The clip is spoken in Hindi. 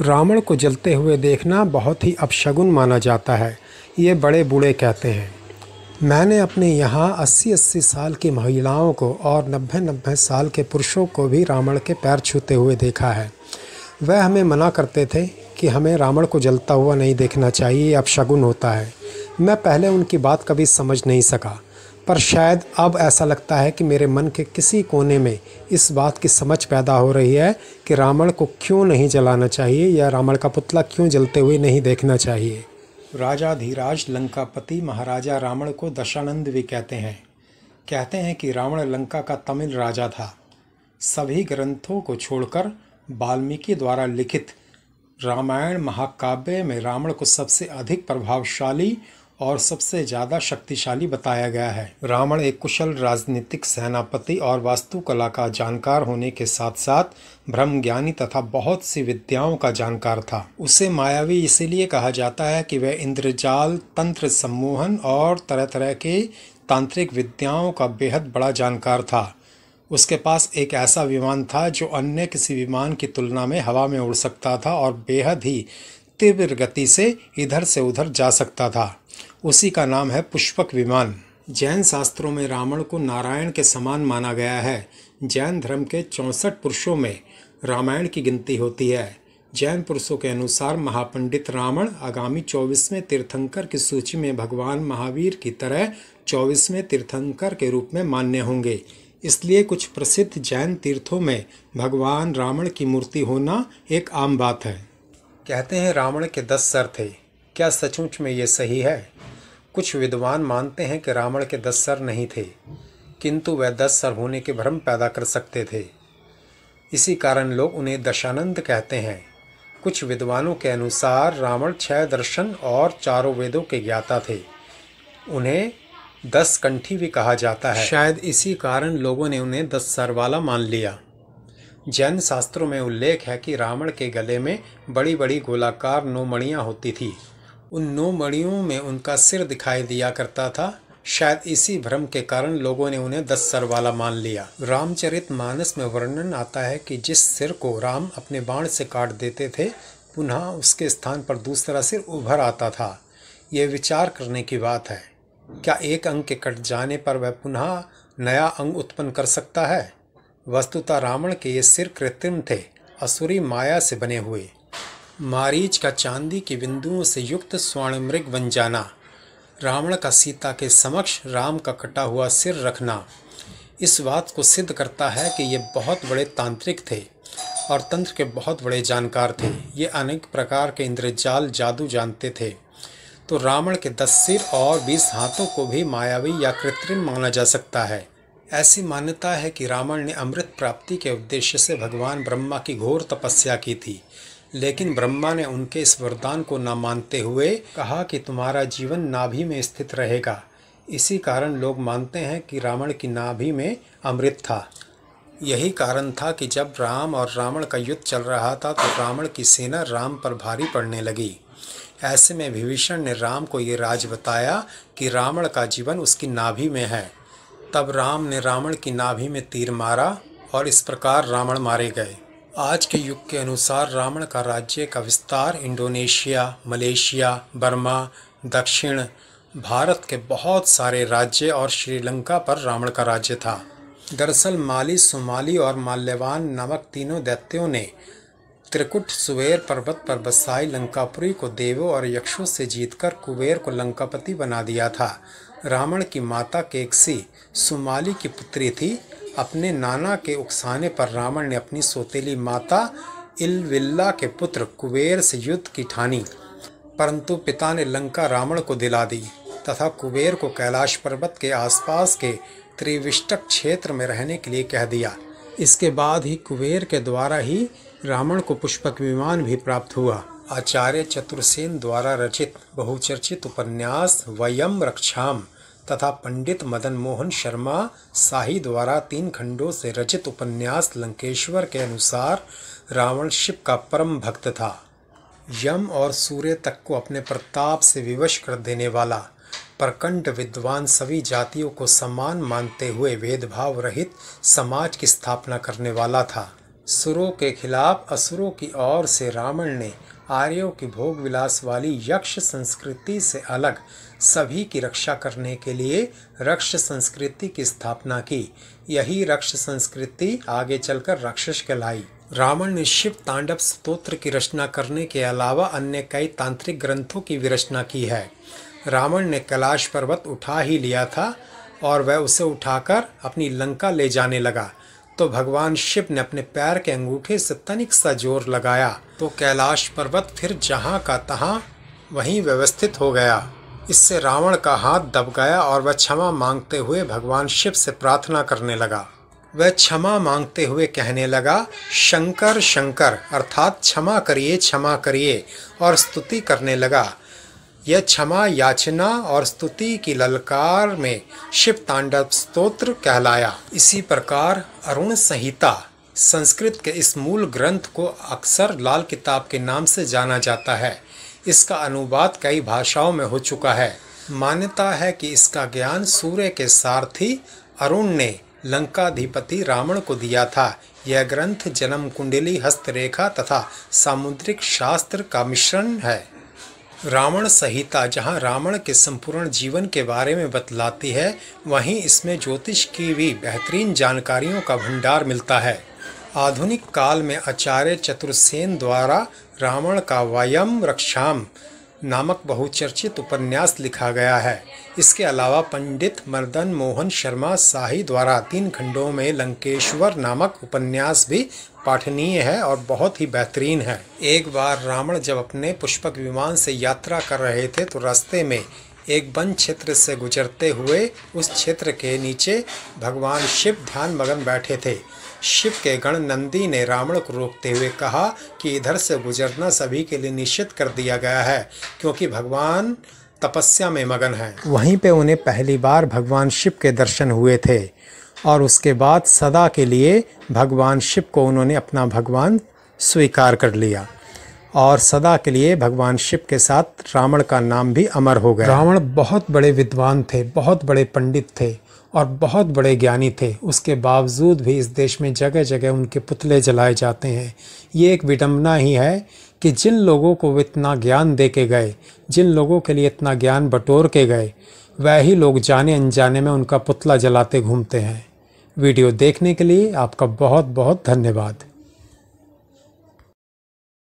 रावण को जलते हुए देखना बहुत ही अपशगुन माना जाता है ये बड़े बूढ़े कहते हैं मैंने अपने यहाँ 80-80 साल की महिलाओं को और 90-90 साल के पुरुषों को भी रावण के पैर छूते हुए देखा है वह हमें मना करते थे कि हमें रावण को जलता हुआ नहीं देखना चाहिए अपशगुन होता है मैं पहले उनकी बात कभी समझ नहीं सका पर शायद अब ऐसा लगता है कि मेरे मन के किसी कोने में इस बात की समझ पैदा हो रही है कि रावण को क्यों नहीं जलाना चाहिए या रावण का पुतला क्यों जलते हुए नहीं देखना चाहिए राजा धीराज लंकापति महाराजा रावण को दशानंद भी कहते हैं कहते हैं कि रावण लंका का तमिल राजा था सभी ग्रंथों को छोड़कर वाल्मीकि द्वारा लिखित रामायण महाकाव्य में रावण को सबसे अधिक प्रभावशाली और सबसे ज़्यादा शक्तिशाली बताया गया है रावण एक कुशल राजनीतिक सेनापति और वास्तुकला का जानकार होने के साथ साथ ब्रह्म ज्ञानी तथा बहुत सी विद्याओं का जानकार था उसे मायावी इसीलिए कहा जाता है कि वह इंद्रजाल तंत्र सम्मोहन और तरह तरह के तांत्रिक विद्याओं का बेहद बड़ा जानकार था उसके पास एक ऐसा विमान था जो अन्य किसी विमान की तुलना में हवा में उड़ सकता था और बेहद ही तीव्र गति से इधर से उधर जा सकता था उसी का नाम है पुष्पक विमान जैन शास्त्रों में रावण को नारायण के समान माना गया है जैन धर्म के चौंसठ पुरुषों में रामायण की गिनती होती है जैन पुरुषों के अनुसार महापंडित रावण आगामी चौबीसवें तीर्थंकर की सूची में भगवान महावीर की तरह चौबीसवें तीर्थंकर के रूप में मान्य होंगे इसलिए कुछ प्रसिद्ध जैन तीर्थों में भगवान रावण की मूर्ति होना एक आम बात है कहते हैं रावण के दस सर थे क्या सचमुच में ये सही है कुछ विद्वान मानते हैं कि रावण के दस सर नहीं थे किंतु वह दस सर होने के भ्रम पैदा कर सकते थे इसी कारण लोग उन्हें दशानंद कहते हैं कुछ विद्वानों के अनुसार रावण छह दर्शन और चारों वेदों के ज्ञाता थे उन्हें दस कंठी भी कहा जाता है शायद इसी कारण लोगों ने उन्हें दस सर वाला मान लिया जैन शास्त्रों में उल्लेख है कि रावण के गले में बड़ी बड़ी गोलाकार नोमणियाँ होती थी उन नौ मणियों में उनका सिर दिखाई दिया करता था शायद इसी भ्रम के कारण लोगों ने उन्हें दस सर वाला मान लिया रामचरित मानस में वर्णन आता है कि जिस सिर को राम अपने बाण से काट देते थे पुनः उसके स्थान पर दूसरा सिर उभर आता था यह विचार करने की बात है क्या एक अंग के कट जाने पर वह पुनः नया अंग उत्पन्न कर सकता है वस्तुतः रावण के ये सिर कृत्रिम थे असुरी माया से बने हुए मारीच का चांदी के बिंदुओं से युक्त स्वर्ण मृग बन जाना रावण का सीता के समक्ष राम का कटा हुआ सिर रखना इस बात को सिद्ध करता है कि ये बहुत बड़े तांत्रिक थे और तंत्र के बहुत बड़े जानकार थे ये अनेक प्रकार के इंद्रजाल जादू जानते थे तो रावण के दस सिर और बीस हाथों को भी मायावी या कृत्रिम माना जा सकता है ऐसी मान्यता है कि रावण ने अमृत प्राप्ति के उद्देश्य से भगवान ब्रह्मा की घोर तपस्या की थी लेकिन ब्रह्मा ने उनके इस वरदान को न मानते हुए कहा कि तुम्हारा जीवन नाभि में स्थित रहेगा इसी कारण लोग मानते हैं कि रावण की नाभि में अमृत था यही कारण था कि जब राम और रावण का युद्ध चल रहा था तो रावण की सेना राम पर भारी पड़ने लगी ऐसे में विभीषण ने राम को ये राज बताया कि रावण का जीवन उसकी नाभि में है तब राम ने रावण की नाभि में तीर मारा और इस प्रकार रावण मारे गए आज के युग के अनुसार रावण का राज्य का विस्तार इंडोनेशिया मलेशिया बर्मा दक्षिण भारत के बहुत सारे राज्य और श्रीलंका पर रावण का राज्य था दरअसल माली सोमाली और माल्यवान नामक तीनों दैत्यों ने त्रिकुट सुबेर पर्वत पर बसाई लंकापुरी को देवों और यक्षों से जीतकर कुबेर को लंकापति बना दिया था रावण की माता केकसी सुमाली की पुत्री थी अपने नाना के उकसाने पर रावण ने अपनी सोतेली माता इलविल्ला के पुत्र कुबेर से युद्ध की ठानी परंतु पिता ने लंका रावण को दिला दी तथा कुबेर को कैलाश पर्वत के आसपास के त्रिविष्टक क्षेत्र में रहने के लिए कह दिया इसके बाद ही कुबेर के द्वारा ही रावण को पुष्पक विमान भी प्राप्त हुआ आचार्य चतुर्सेन द्वारा रचित बहुचर्चित उपन्यास वयम रक्षाम तथा पंडित मदन मोहन शर्मा शाही द्वारा तीन खंडों से रचित उपन्यास लंकेश्वर के अनुसार रावण शिव का परम भक्त था यम और सूर्य तक को अपने प्रताप से विवश कर देने वाला प्रकंड विद्वान सभी जातियों को समान मानते हुए भेदभाव रहित समाज की स्थापना करने वाला था सुरों के खिलाफ असुरों की ओर से रावण ने आर्यों की भोग विलास वाली यक्ष संस्कृति से अलग सभी की रक्षा करने के लिए रक्ष संस्कृति की स्थापना की यही रक्ष संस्कृति आगे चलकर राक्षस कहलाई रावण ने शिव तांडव स्तोत्र की रचना करने के अलावा अन्य कई तांत्रिक ग्रंथों की विरचना की है रावण ने कैलाश पर्वत उठा ही लिया था और वह उसे उठाकर अपनी लंका ले जाने लगा तो भगवान शिव ने अपने पैर के अंगूठे से तनिक सा जोर लगाया तो कैलाश पर्वत फिर जहाँ का तहाँ वहीं व्यवस्थित हो गया इससे रावण का हाथ दब गया और वह क्षमा मांगते हुए भगवान शिव से प्रार्थना करने लगा वह क्षमा मांगते हुए कहने लगा शंकर शंकर अर्थात क्षमा करिए क्षमा करिए और स्तुति करने लगा यह क्षमा याचना और स्तुति की ललकार में शिव तांडव स्त्रोत्र कहलाया इसी प्रकार अरुण संहिता संस्कृत के इस मूल ग्रंथ को अक्सर लाल किताब के नाम से जाना जाता है इसका अनुवाद कई भाषाओं में हो चुका है मान्यता है कि इसका ज्ञान सूर्य के सारथी अरुण ने लंकाधिपति रावण को दिया था यह ग्रंथ जन्म कुंडली हस्तरेखा तथा सामुद्रिक शास्त्र का मिश्रण है रावण संहिता जहाँ रावण के संपूर्ण जीवन के बारे में बतलाती है वहीं इसमें ज्योतिष की भी बेहतरीन जानकारियों का भंडार मिलता है आधुनिक काल में आचार्य चतुर्सेन द्वारा रावण का वयम रक्षाम नामक बहुचर्चित उपन्यास लिखा गया है इसके अलावा पंडित मर्दन मोहन शर्मा शाही द्वारा तीन खंडों में लंकेश्वर नामक उपन्यास भी पाठनीय है और बहुत ही बेहतरीन है एक बार रावण जब अपने पुष्पक विमान से यात्रा कर रहे थे तो रास्ते में एक वन क्षेत्र से गुजरते हुए उस क्षेत्र के नीचे भगवान शिव ध्यान मगन बैठे थे शिव के गण नंदी ने रावण को रोकते हुए कहा कि इधर से गुजरना सभी के लिए निश्चित कर दिया गया है क्योंकि भगवान तपस्या में मगन है वहीं पे उन्हें पहली बार भगवान शिव के दर्शन हुए थे और उसके बाद सदा के लिए भगवान शिव को उन्होंने अपना भगवान स्वीकार कर लिया और सदा के लिए भगवान शिव के साथ रावण का नाम भी अमर हो गया रावण बहुत बड़े विद्वान थे बहुत बड़े पंडित थे और बहुत बड़े ज्ञानी थे उसके बावजूद भी इस देश में जगह जगह उनके पुतले जलाए जाते हैं ये एक विडम्बना ही है कि जिन लोगों को इतना ज्ञान दे के गए जिन लोगों के लिए इतना ज्ञान बटोर के गए वही लोग जाने अनजाने में उनका पुतला जलाते घूमते हैं वीडियो देखने के लिए आपका बहुत बहुत धन्यवाद